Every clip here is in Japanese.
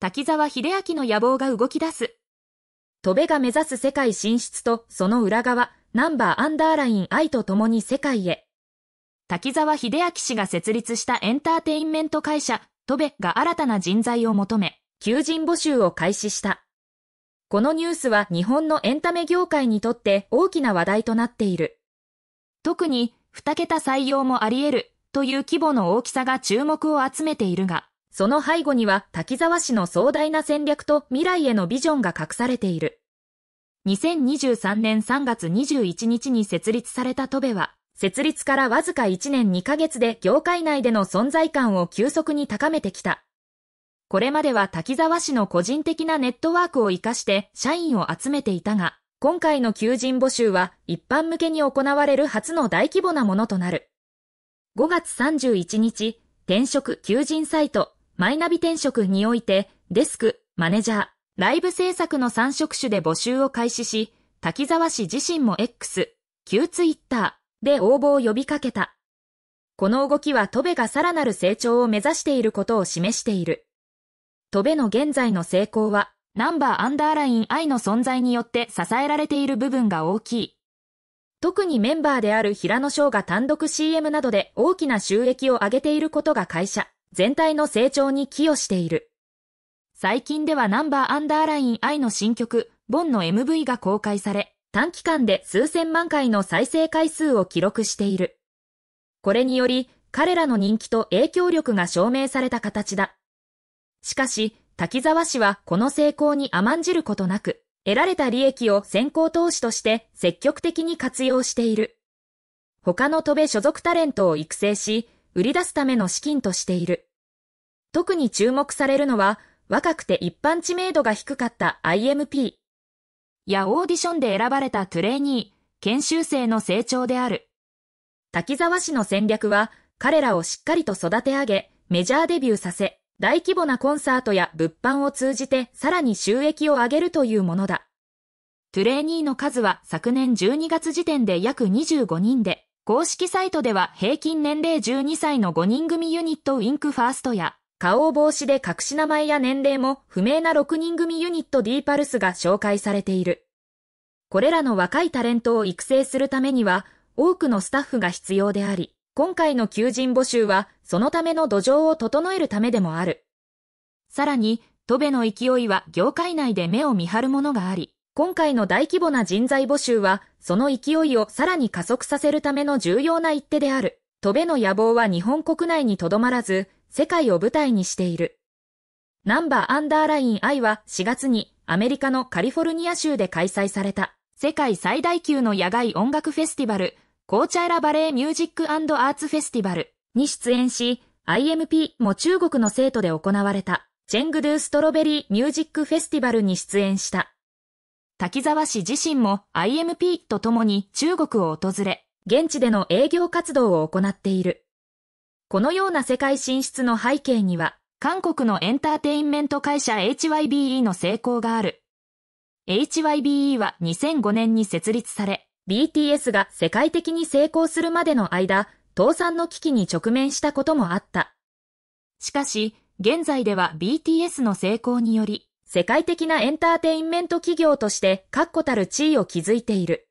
滝沢秀明の野望が動き出す。戸部が目指す世界進出とその裏側、ナンバーアンダーライン愛と共に世界へ。滝沢秀明氏が設立したエンターテインメント会社、戸部が新たな人材を求め、求人募集を開始した。このニュースは日本のエンタメ業界にとって大きな話題となっている。特に、二桁採用もあり得るという規模の大きさが注目を集めているが、その背後には滝沢氏の壮大な戦略と未来へのビジョンが隠されている。2023年3月21日に設立されたトベは、設立からわずか1年2ヶ月で業界内での存在感を急速に高めてきた。これまでは滝沢氏の個人的なネットワークを活かして社員を集めていたが、今回の求人募集は一般向けに行われる初の大規模なものとなる。5月31日、転職求人サイトマイナビ転職において、デスク、マネージャー、ライブ制作の3職種で募集を開始し、滝沢氏自身も X、旧 Twitter で応募を呼びかけた。この動きはトベがさらなる成長を目指していることを示している。トベの現在の成功は、ナンバーアンダーライン I の存在によって支えられている部分が大きい。特にメンバーである平野翔が単独 CM などで大きな収益を上げていることが会社、全体の成長に寄与している。最近ではナンバーアンダーライン I の新曲、ボンの MV が公開され、短期間で数千万回の再生回数を記録している。これにより、彼らの人気と影響力が証明された形だ。しかし、滝沢氏はこの成功に甘んじることなく、得られた利益を先行投資として積極的に活用している。他の戸部所属タレントを育成し、売り出すための資金としている。特に注目されるのは、若くて一般知名度が低かった IMP やオーディションで選ばれたトゥレーニー、研修生の成長である。滝沢氏の戦略は、彼らをしっかりと育て上げ、メジャーデビューさせ、大規模なコンサートや物販を通じてさらに収益を上げるというものだ。トゥレーニーの数は昨年12月時点で約25人で、公式サイトでは平均年齢12歳の5人組ユニットウィンクファーストや、顔を防止で隠し名前や年齢も不明な6人組ユニット D パルスが紹介されている。これらの若いタレントを育成するためには、多くのスタッフが必要であり、今回の求人募集は、そのための土壌を整えるためでもある。さらに、トベの勢いは業界内で目を見張るものがあり、今回の大規模な人材募集は、その勢いをさらに加速させるための重要な一手である。戸辺の野望は日本国内にとどまらず、世界を舞台にしている。ナンバーアンダーライン I は4月にアメリカのカリフォルニア州で開催された世界最大級の野外音楽フェスティバルコーチャーラバレーミュージックアーツフェスティバルに出演し IMP も中国の生徒で行われたチェングドゥストロベリーミュージックフェスティバルに出演した。滝沢氏自身も IMP と共に中国を訪れ、現地での営業活動を行っている。このような世界進出の背景には、韓国のエンターテインメント会社 HYBE の成功がある。HYBE は2005年に設立され、BTS が世界的に成功するまでの間、倒産の危機に直面したこともあった。しかし、現在では BTS の成功により、世界的なエンターテインメント企業として確固たる地位を築いている。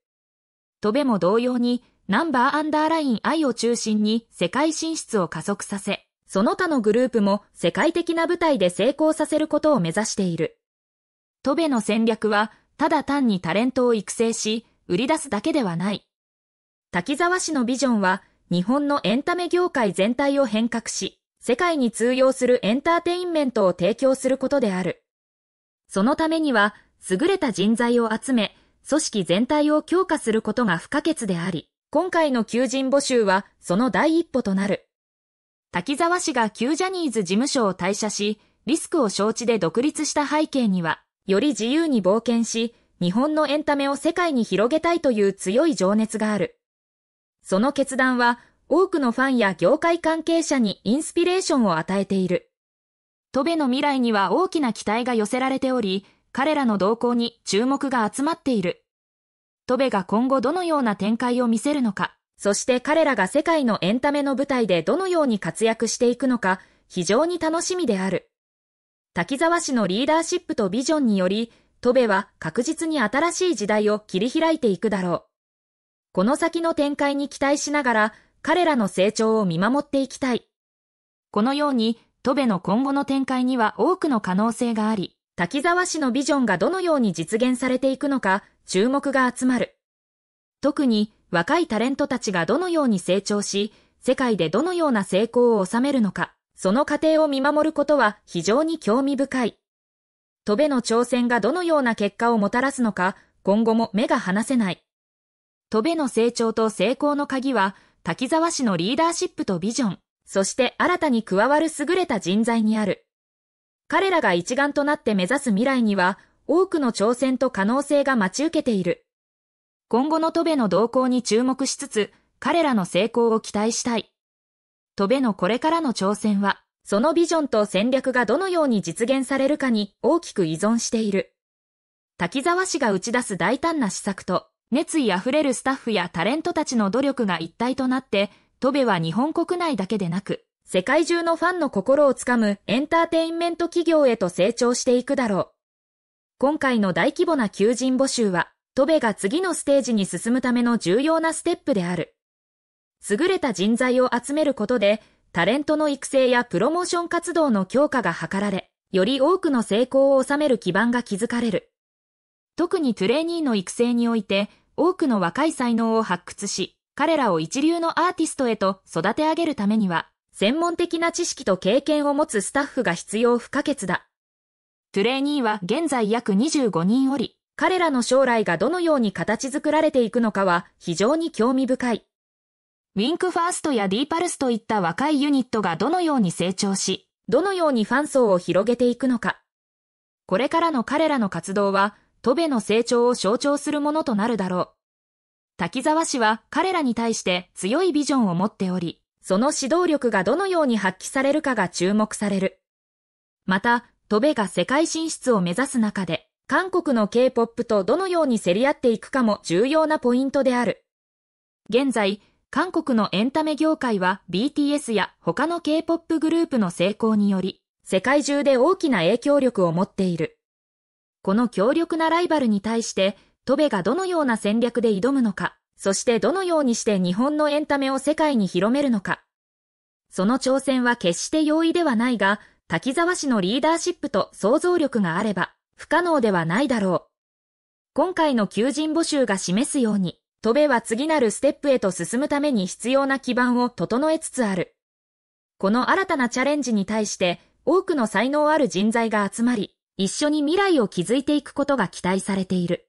トベも同様に、ナンバーアンダーライン I を中心に世界進出を加速させ、その他のグループも世界的な舞台で成功させることを目指している。トベの戦略は、ただ単にタレントを育成し、売り出すだけではない。滝沢氏のビジョンは、日本のエンタメ業界全体を変革し、世界に通用するエンターテインメントを提供することである。そのためには、優れた人材を集め、組織全体を強化することが不可欠であり、今回の求人募集はその第一歩となる。滝沢氏が旧ジャニーズ事務所を退社し、リスクを承知で独立した背景には、より自由に冒険し、日本のエンタメを世界に広げたいという強い情熱がある。その決断は、多くのファンや業界関係者にインスピレーションを与えている。戸ベの未来には大きな期待が寄せられており、彼らの動向に注目が集まっている。戸ベが今後どのような展開を見せるのか、そして彼らが世界のエンタメの舞台でどのように活躍していくのか、非常に楽しみである。滝沢氏のリーダーシップとビジョンにより、戸ベは確実に新しい時代を切り開いていくだろう。この先の展開に期待しながら、彼らの成長を見守っていきたい。このように、戸部の今後の展開には多くの可能性があり、滝沢氏のビジョンがどのように実現されていくのか注目が集まる。特に若いタレントたちがどのように成長し、世界でどのような成功を収めるのか、その過程を見守ることは非常に興味深い。戸部の挑戦がどのような結果をもたらすのか、今後も目が離せない。戸部の成長と成功の鍵は、滝沢氏のリーダーシップとビジョン。そして新たに加わる優れた人材にある。彼らが一丸となって目指す未来には、多くの挑戦と可能性が待ち受けている。今後のトベの動向に注目しつつ、彼らの成功を期待したい。トベのこれからの挑戦は、そのビジョンと戦略がどのように実現されるかに大きく依存している。滝沢氏が打ち出す大胆な施策と、熱意あふれるスタッフやタレントたちの努力が一体となって、戸部は日本国内だけでなく、世界中のファンの心をつかむエンターテインメント企業へと成長していくだろう。今回の大規模な求人募集は、戸部が次のステージに進むための重要なステップである。優れた人材を集めることで、タレントの育成やプロモーション活動の強化が図られ、より多くの成功を収める基盤が築かれる。特にトゥレーニーの育成において、多くの若い才能を発掘し、彼らを一流のアーティストへと育て上げるためには、専門的な知識と経験を持つスタッフが必要不可欠だ。トゥレーニーは現在約25人おり、彼らの将来がどのように形作られていくのかは非常に興味深い。ウィンクファーストやディーパルスといった若いユニットがどのように成長し、どのようにファン層を広げていくのか。これからの彼らの活動は、トベの成長を象徴するものとなるだろう。滝沢氏は彼らに対して強いビジョンを持っており、その指導力がどのように発揮されるかが注目される。また、戸部が世界進出を目指す中で、韓国の K-POP とどのように競り合っていくかも重要なポイントである。現在、韓国のエンタメ業界は BTS や他の K-POP グループの成功により、世界中で大きな影響力を持っている。この強力なライバルに対して、戸部がどのような戦略で挑むのか、そしてどのようにして日本のエンタメを世界に広めるのか。その挑戦は決して容易ではないが、滝沢氏のリーダーシップと想像力があれば、不可能ではないだろう。今回の求人募集が示すように、戸部は次なるステップへと進むために必要な基盤を整えつつある。この新たなチャレンジに対して、多くの才能ある人材が集まり、一緒に未来を築いていくことが期待されている。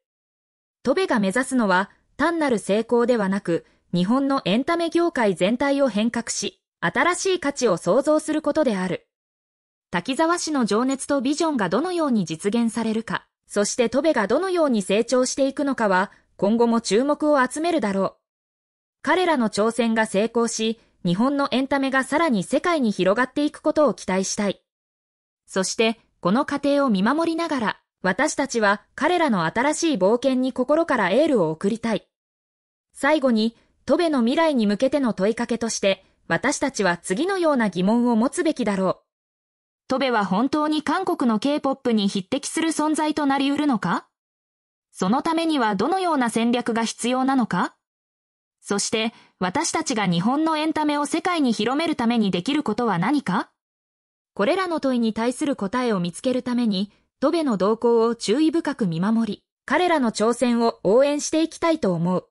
戸部が目指すのは単なる成功ではなく、日本のエンタメ業界全体を変革し、新しい価値を創造することである。滝沢氏の情熱とビジョンがどのように実現されるか、そして戸部がどのように成長していくのかは、今後も注目を集めるだろう。彼らの挑戦が成功し、日本のエンタメがさらに世界に広がっていくことを期待したい。そして、この過程を見守りながら、私たちは彼らの新しい冒険に心からエールを送りたい。最後に、トベの未来に向けての問いかけとして、私たちは次のような疑問を持つべきだろう。トベは本当に韓国の K-POP に匹敵する存在となり得るのかそのためにはどのような戦略が必要なのかそして、私たちが日本のエンタメを世界に広めるためにできることは何かこれらの問いに対する答えを見つけるために、ドベの動向を注意深く見守り、彼らの挑戦を応援していきたいと思う。